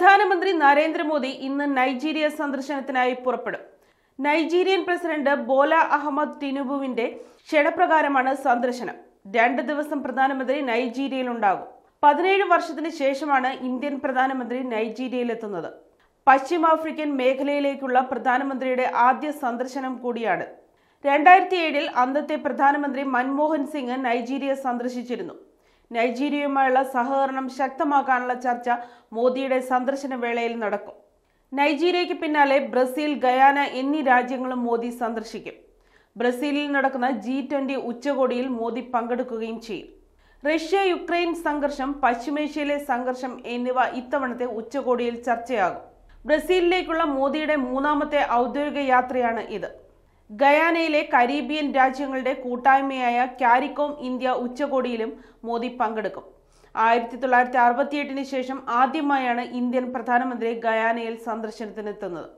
പ്രധാനമന്ത്രി നരേന്ദ്രമോദി ഇന്ന് നൈജീരിയ സന്ദർശനത്തിനായി പുറപ്പെടും നൈജീരിയൻ പ്രസിഡന്റ് ബോല അഹമ്മദ് ടിനുബുവിന്റെ ക്ഷണപ്രകാരമാണ് സന്ദർശനം രണ്ട് ദിവസം പ്രധാനമന്ത്രി ഉണ്ടാകും പതിനേഴ് വർഷത്തിന് ശേഷമാണ് ഇന്ത്യൻ പ്രധാനമന്ത്രി നൈജീരിയയിലെത്തുന്നത് പശ്ചിമാഫ്രിക്കൻ മേഖലയിലേക്കുള്ള പ്രധാനമന്ത്രിയുടെ ആദ്യ സന്ദർശനം കൂടിയാണ് രണ്ടായിരത്തി ഏഴിൽ അന്നത്തെ പ്രധാനമന്ത്രി മൻമോഹൻ സിംഗ് നൈജീരിയ സന്ദർശിച്ചിരുന്നു നൈജീരിയയുമായുള്ള സഹകരണം ശക്തമാക്കാനുള്ള ചർച്ച മോദിയുടെ സന്ദർശന വേളയിൽ നടക്കും നൈജീരിയയ്ക്ക് പിന്നാലെ ബ്രസീൽ ഗയാന എന്നീ രാജ്യങ്ങളും മോദി സന്ദർശിക്കും ബ്രസീലിൽ നടക്കുന്ന ജി ട്വന്റി ഉച്ചകോടിയിൽ മോദി പങ്കെടുക്കുകയും ചെയ്യും റഷ്യ യുക്രൈൻ സംഘർഷം പശ്ചിമേഷ്യയിലെ സംഘർഷം എന്നിവ ഇത്തവണത്തെ ഉച്ചകോടിയിൽ ചർച്ചയാകും ബ്രസീലിലേക്കുള്ള മോദിയുടെ മൂന്നാമത്തെ ഔദ്യോഗിക യാത്രയാണ് ഇത് ഗയാനയിലെ കരീബിയൻ രാജ്യങ്ങളുടെ കൂട്ടായ്മയായ കാരിക്കോം ഇന്ത്യ ഉച്ചകോടിയിലും മോദി പങ്കെടുക്കും ആയിരത്തി തൊള്ളായിരത്തി അറുപത്തിയെട്ടിന് ശേഷം ആദ്യമായാണ് ഇന്ത്യൻ പ്രധാനമന്ത്രി ഗയാനയിൽ സന്ദർശനത്തിനെത്തുന്നത്